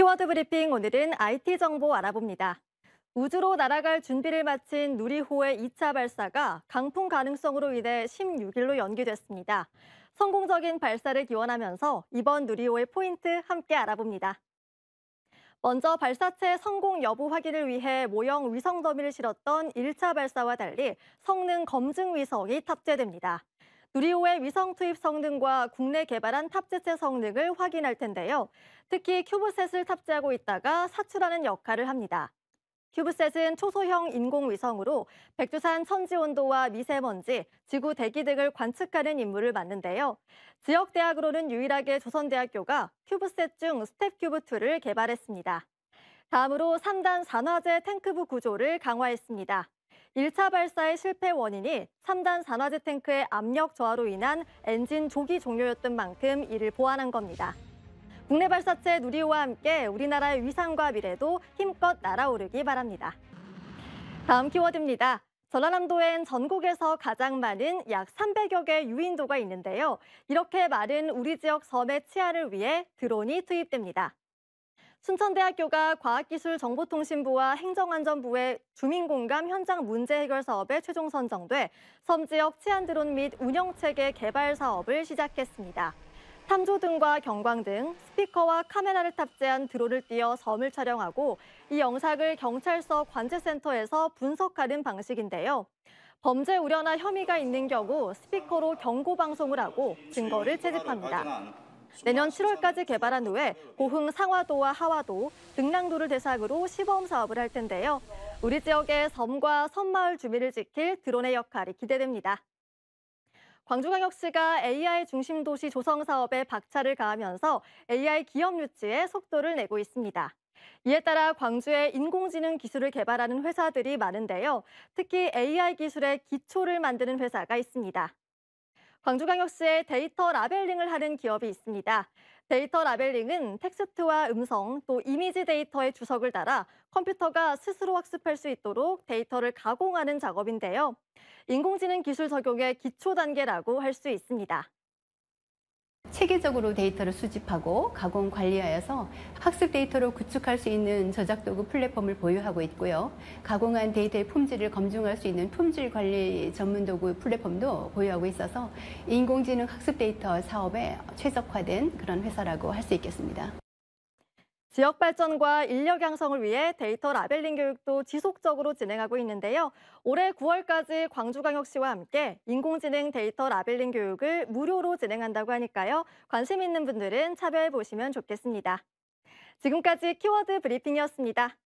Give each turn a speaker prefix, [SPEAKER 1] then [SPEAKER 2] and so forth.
[SPEAKER 1] 키워드 브리핑 오늘은 IT 정보 알아봅니다. 우주로 날아갈 준비를 마친 누리호의 2차 발사가 강풍 가능성으로 인해 16일로 연기됐습니다. 성공적인 발사를 기원하면서 이번 누리호의 포인트 함께 알아봅니다. 먼저 발사체 성공 여부 확인을 위해 모형 위성 더미를 실었던 1차 발사와 달리 성능 검증 위성이 탑재됩니다. 누리호의 위성 투입 성능과 국내 개발한 탑재체 성능을 확인할 텐데요. 특히 큐브셋을 탑재하고 있다가 사출하는 역할을 합니다. 큐브셋은 초소형 인공위성으로 백두산 천지 온도와 미세먼지, 지구 대기 등을 관측하는 임무를 맡는데요. 지역 대학으로는 유일하게 조선대학교가 큐브셋 중 스텝큐브2를 개발했습니다. 다음으로 3단 산화제 탱크부 구조를 강화했습니다. 1차 발사의 실패 원인이 3단 산화제 탱크의 압력 저하로 인한 엔진 조기 종료였던 만큼 이를 보완한 겁니다. 국내 발사체 누리호와 함께 우리나라의 위상과 미래도 힘껏 날아오르기 바랍니다. 다음 키워드입니다. 전라남도엔 전국에서 가장 많은 약 300여 개 유인도가 있는데요. 이렇게 많은 우리 지역 섬의 치아를 위해 드론이 투입됩니다. 순천대학교가 과학기술정보통신부와 행정안전부의 주민공감 현장 문제 해결 사업에 최종 선정돼 섬지역 치안드론 및 운영체계 개발 사업을 시작했습니다. 탐조 등과 경광 등 스피커와 카메라를 탑재한 드론을 띄어 섬을 촬영하고 이 영상을 경찰서 관제센터에서 분석하는 방식인데요. 범죄 우려나 혐의가 있는 경우 스피커로 경고 방송을 하고 증거를 채집합니다. 내년 7월까지 개발한 후에 고흥 상화도와 하와도, 등랑도를 대상으로 시범 사업을 할 텐데요. 우리 지역의 섬과 섬마을 주민을 지킬 드론의 역할이 기대됩니다. 광주광역시가 AI 중심 도시 조성 사업에 박차를 가하면서 AI 기업 유치에 속도를 내고 있습니다. 이에 따라 광주에 인공지능 기술을 개발하는 회사들이 많은데요. 특히 AI 기술의 기초를 만드는 회사가 있습니다. 광주광역시에 데이터 라벨링을 하는 기업이 있습니다. 데이터 라벨링은 텍스트와 음성 또 이미지 데이터의 주석을 따라 컴퓨터가 스스로 학습할 수 있도록 데이터를 가공하는 작업인데요. 인공지능 기술 적용의 기초 단계라고 할 수 있습니다.
[SPEAKER 2] 체계적으로 데이터를 수집하고 가공 관리하여서 학습 데이터로 구축할 수 있는 저작 도구 플랫폼을 보유하고 있고요. 가공한 데이터의 품질을 검증할 수 있는 품질 관리 전문 도구 플랫폼도 보유하고 있어서 인공지능 학습 데이터 사업에 최적화된 그런 회사라고 할 수 있겠습니다.
[SPEAKER 1] 지역 발전과 인력 양성을 위해 데이터 라벨링 교육도 지속적으로 진행하고 있는데요. 올해 9월까지 광주광역시와 함께 인공지능 데이터 라벨링 교육을 무료로 진행한다고 하니까요. 관심 있는 분들은 참여해 보시면 좋겠습니다. 지금까지 키워드 브리핑이었습니다.